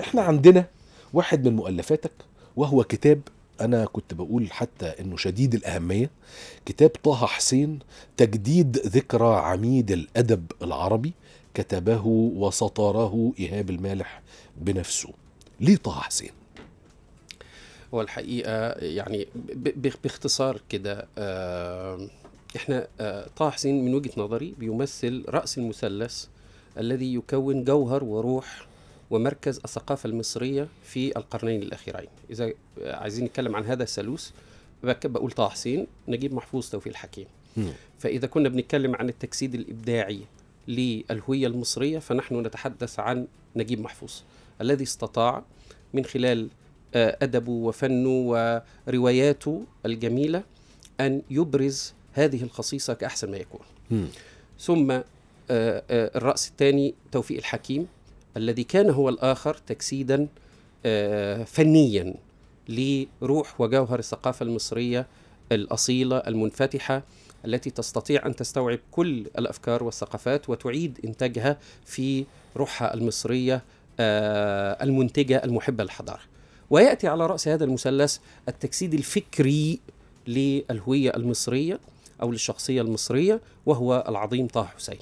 احنا عندنا واحد من مؤلفاتك وهو كتاب انا كنت بقول حتى انه شديد الاهميه كتاب طه حسين تجديد ذكرى عميد الادب العربي كتبه وسطره ايهاب المالح بنفسه ليه طه حسين هو الحقيقه يعني باختصار كده آه، احنا آه، طه حسين من وجهه نظري بيمثل راس المثلث الذي يكون جوهر وروح ومركز الثقافة المصرية في القرنين الأخيرين إذا عايزين نتكلم عن هذا الثالوث بقول طه حسين نجيب محفوظ توفيق الحكيم فإذا كنا بنتكلم عن التجسيد الإبداعي للهوية المصرية فنحن نتحدث عن نجيب محفوظ الذي استطاع من خلال آه، أدبه وفنه ورواياته الجميلة أن يبرز هذه الخصيصة كأحسن ما يكون ثم آه، آه، الرأس الثاني توفيق الحكيم الذي كان هو الآخر تجسيدا آه، فنيا لروح وجوهر الثقافة المصرية الأصيلة المنفتحة التي تستطيع أن تستوعب كل الأفكار والثقافات وتعيد إنتاجها في روحها المصرية آه، المنتجة المحبة للحضارة ويأتي على رأس هذا المثلث التجسيد الفكري للهوية المصرية أو للشخصية المصرية وهو العظيم طه حسين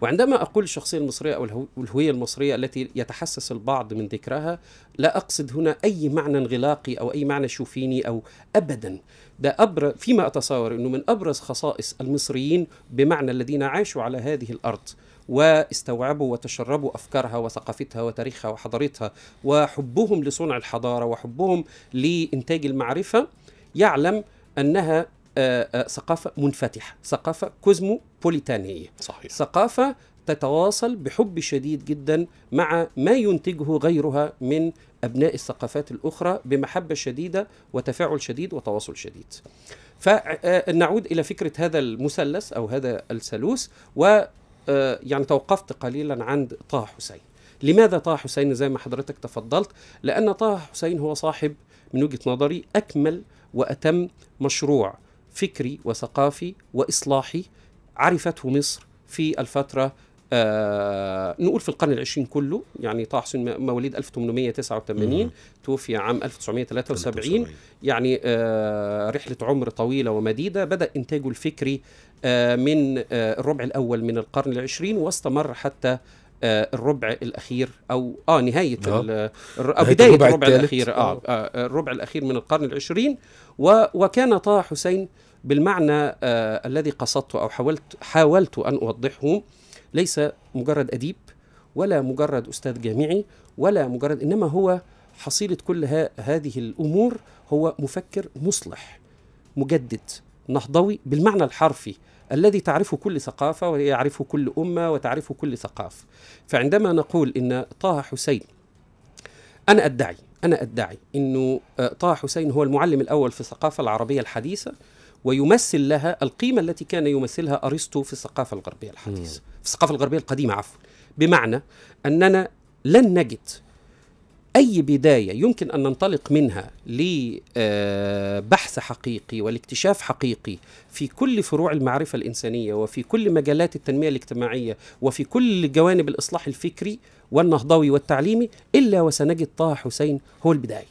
وعندما أقول الشخصية المصرية أو الهوية المصرية التي يتحسس البعض من ذكرها لا أقصد هنا أي معنى انغلاقي أو أي معنى شوفيني أو أبدا ده أبرز فيما أتصور أنه من أبرز خصائص المصريين بمعنى الذين عاشوا على هذه الأرض واستوعبوا وتشربوا افكارها وثقافتها وتاريخها وحضارتها وحبهم لصنع الحضاره وحبهم لانتاج المعرفه يعلم انها آه، آه، ثقافة منفتحة ثقافة كوزموبوليتانية صحيح. ثقافة تتواصل بحب شديد جدا مع ما ينتجه غيرها من أبناء الثقافات الأخرى بمحبة شديدة وتفاعل شديد وتواصل شديد فنعود إلى فكرة هذا المثلث أو هذا الثالوث و آه، يعني توقفت قليلا عند طه حسين لماذا طه حسين زي ما حضرتك تفضلت لأن طه حسين هو صاحب من وجهة نظري أكمل وأتم مشروع فكري وثقافي واصلاحي عرفته مصر في الفتره آه نقول في القرن العشرين كله يعني طه حسين مواليد 1889 توفي عام 1973 يعني آه رحلة عمر طويلة ومديدة بدأ إنتاجه الفكري آه من آه الربع الأول من القرن العشرين واستمر حتى آه، الربع الاخير او اه نهايه آه. أو بدايه الربع, الربع الاخير آه،, آه. آه الربع الاخير من القرن العشرين و وكان طه حسين بالمعنى آه الذي قصدته او حاولت حاولت ان اوضحه ليس مجرد اديب ولا مجرد استاذ جامعي ولا مجرد انما هو حصيله كل هذه الامور هو مفكر مصلح مجدد نهضوي بالمعنى الحرفي الذي تعرفه كل ثقافة ويعرفه كل أمة وتعرفه كل ثقافة فعندما نقول إن طه حسين أنا أدعي أنا أدعي أنه آه، طه حسين هو المعلم الأول في الثقافة العربية الحديثة ويمثل لها القيمة التي كان يمثلها أرسطو في الثقافة الغربية الحديثة في الثقافة الغربية القديمة عفوا بمعنى أننا لن نجد أي بداية يمكن أن ننطلق منها لبحث آه، حقيقي والاكتشاف حقيقي في كل فروع المعرفة الإنسانية وفي كل مجالات التنمية الاجتماعية وفي كل جوانب الإصلاح الفكري والنهضوي والتعليمي إلا وسنجد طه حسين هو البداية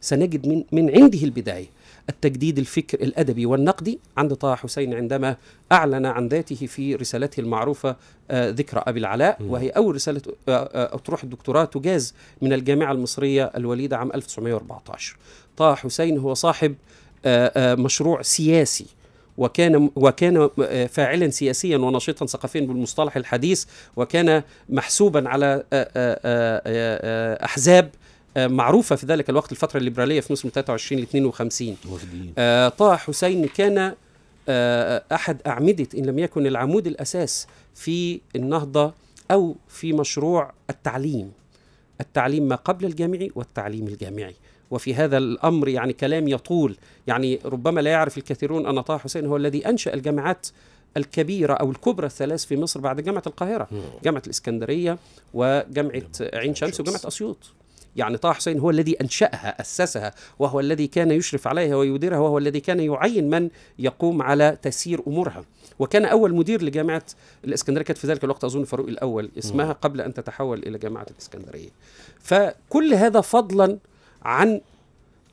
سنجد من, من عنده البداية التجديد الفكر الأدبي والنقدي عند طه حسين عندما أعلن عن ذاته في رسالته المعروفة آه، ذكرى أبي العلاء وهي أول رسالة آه، آه، أطروحة الدكتوراه تجاز من الجامعة المصرية الوليدة عام 1914 طه حسين هو صاحب مشروع سياسي وكان وكان فاعلا سياسيا ونشيطا ثقافيا بالمصطلح الحديث وكان محسوبا على احزاب آه، معروفة في ذلك الوقت الفترة الليبرالية في موسم 23 ل 52 آه طه حسين كان آه أحد أعمدة إن لم يكن العمود الأساس في النهضة أو في مشروع التعليم التعليم ما قبل الجامعي والتعليم الجامعي وفي هذا الأمر يعني كلام يطول يعني ربما لا يعرف الكثيرون أن طه حسين هو الذي أنشأ الجامعات الكبيرة أو الكبرى الثلاث في مصر بعد جامعة القاهرة جامعة الإسكندرية وجامعة عين شمس وجامعة أسيوط يعني طه حسين هو الذي أنشأها أسسها وهو الذي كان يشرف عليها ويديرها وهو الذي كان يعين من يقوم على تسيير أمورها وكان أول مدير لجامعة الإسكندرية كانت في ذلك الوقت أظن فاروق الأول اسمها قبل أن تتحول إلى جامعة الإسكندرية فكل هذا فضلا عن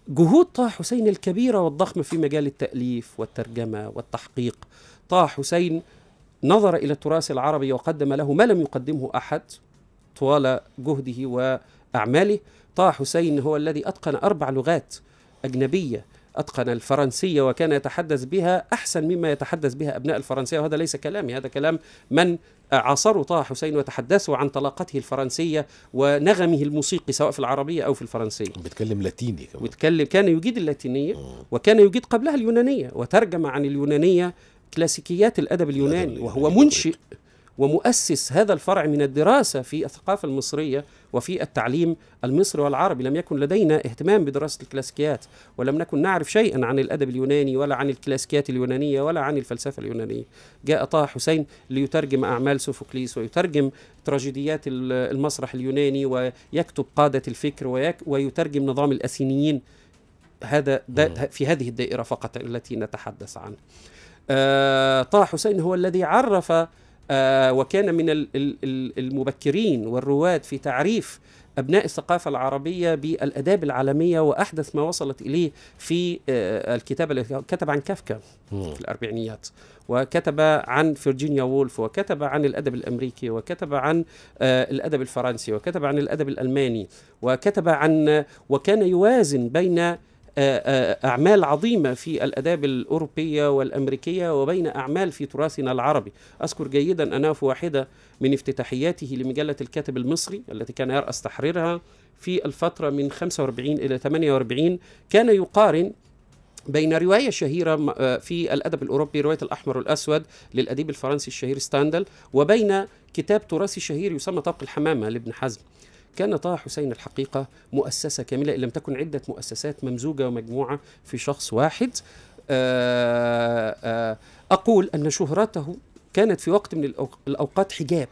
جهود طه حسين الكبيرة والضخمة في مجال التأليف والترجمة والتحقيق طه حسين نظر إلى التراث العربي وقدم له ما لم يقدمه أحد طوال جهده و أعماله طه حسين هو الذي أتقن أربع لغات أجنبية أتقن الفرنسية وكان يتحدث بها أحسن مما يتحدث بها أبناء الفرنسية وهذا ليس كلامي هذا كلام من عاصروا طه حسين وتحدثوا عن طلاقته الفرنسية ونغمه الموسيقي سواء في العربية أو في الفرنسية بيتكلم لاتيني كمان بيتكلم كان يجيد اللاتينية وكان يجيد قبلها اليونانية وترجم عن اليونانية كلاسيكيات الأدب اليوناني وهو منشئ ومؤسس هذا الفرع من الدراسة في الثقافة المصرية وفي التعليم المصري والعربي لم يكن لدينا اهتمام بدراسة الكلاسيكيات ولم نكن نعرف شيئا عن الأدب اليوناني ولا عن الكلاسيكيات اليونانية ولا عن الفلسفة اليونانية جاء طه حسين ليترجم أعمال سوفوكليس ويترجم تراجيديات المسرح اليوناني ويكتب قادة الفكر ويك ويترجم نظام الأثينيين هذا في هذه الدائرة فقط التي نتحدث عنها آه طه حسين هو الذي عرف آه، وكان من المبكرين والرواد في تعريف أبناء الثقافة العربية بالأداب العالمية وأحدث ما وصلت إليه في آه، الكتاب الذي كتب عن كافكا في الأربعينيات وكتب عن فيرجينيا وولف وكتب عن الأدب الأمريكي وكتب عن آه، الأدب الفرنسي وكتب عن الأدب الألماني وكتب عن وكان يوازن بين آه، آه، أعمال عظيمة في الأداب الأوروبية والأمريكية وبين أعمال في تراثنا العربي أذكر جيدا أناف واحدة من افتتاحياته لمجلة الكاتب المصري التي كان يرأس تحريرها في الفترة من 45 إلى 48 كان يقارن بين رواية شهيرة آه، في الأدب الأوروبي رواية الأحمر والأسود للأديب الفرنسي الشهير ستاندل وبين كتاب تراثي شهير يسمى طبق الحمامة لابن حزم كان طه حسين الحقيقة مؤسسة كاملة إن لم تكن عدة مؤسسات ممزوجة ومجموعة في شخص واحد آه، آه، أقول أن شهرته كانت في وقت من الأوقات حجاب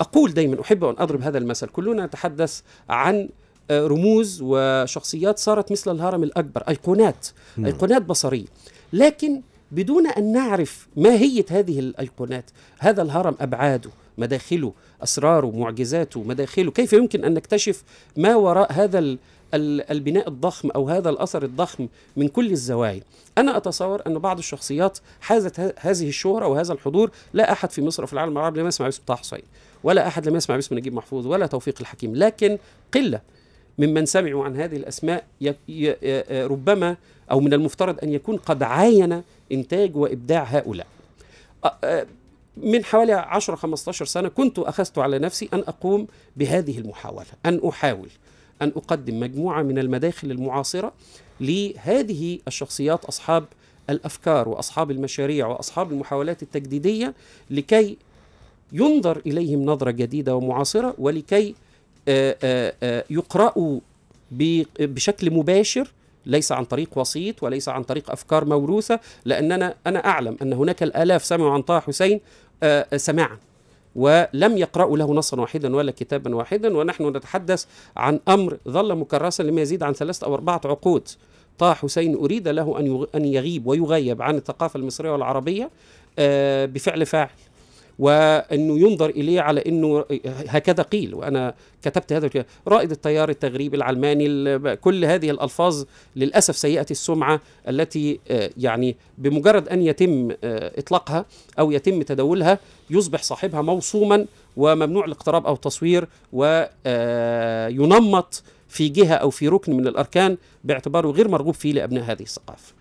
أقول دايما أحب أن أضرب هذا المثل كلنا نتحدث عن آه، رموز وشخصيات صارت مثل الهرم الأكبر أيقونات نعم. أيقونات بصرية لكن بدون أن نعرف ماهية هذه الأيقونات هذا الهرم أبعاده مداخله أسراره معجزاته مداخله كيف يمكن أن نكتشف ما وراء هذا البناء الضخم أو هذا الأثر الضخم من كل الزوايا أنا أتصور أن بعض الشخصيات حازت هذه الشهرة وهذا الحضور لا أحد في مصر وفي العالم العربي لم يسمع باسم طه حسين ولا أحد لم يسمع باسم نجيب محفوظ ولا توفيق الحكيم لكن قلة ممن سمعوا عن هذه الأسماء ربما أو من المفترض أن يكون قد عاين إنتاج وإبداع هؤلاء من حوالي 10 15 سنه كنت اخذت على نفسي ان اقوم بهذه المحاوله ان احاول ان اقدم مجموعه من المداخل المعاصره لهذه الشخصيات اصحاب الافكار واصحاب المشاريع واصحاب المحاولات التجديديه لكي ينظر اليهم نظره جديده ومعاصره ولكي آه، آه، آه، يقرأوا بشكل مباشر ليس عن طريق وسيط وليس عن طريق أفكار موروثة لأننا أنا أعلم أن هناك الآلاف سمعوا عن طه حسين آه، آه، سماعا ولم يقرأوا له نصا واحدا ولا كتابا واحدا ونحن نتحدث عن أمر ظل مكرسا لما يزيد عن ثلاثة أو أربعة عقود طه حسين أريد له أن يغيب ويغيب عن الثقافة المصرية والعربية آه، بفعل فاعل وانه ينظر اليه على انه هكذا قيل وانا كتبت هذا رائد التيار التغريبي العلماني كل هذه الالفاظ للاسف سيئه السمعه التي آه، يعني بمجرد ان يتم آه، اطلاقها او يتم تداولها يصبح صاحبها موصوما وممنوع الاقتراب او التصوير وينمط آه، في جهه او في ركن من الاركان باعتباره غير مرغوب فيه لابناء هذه الثقافه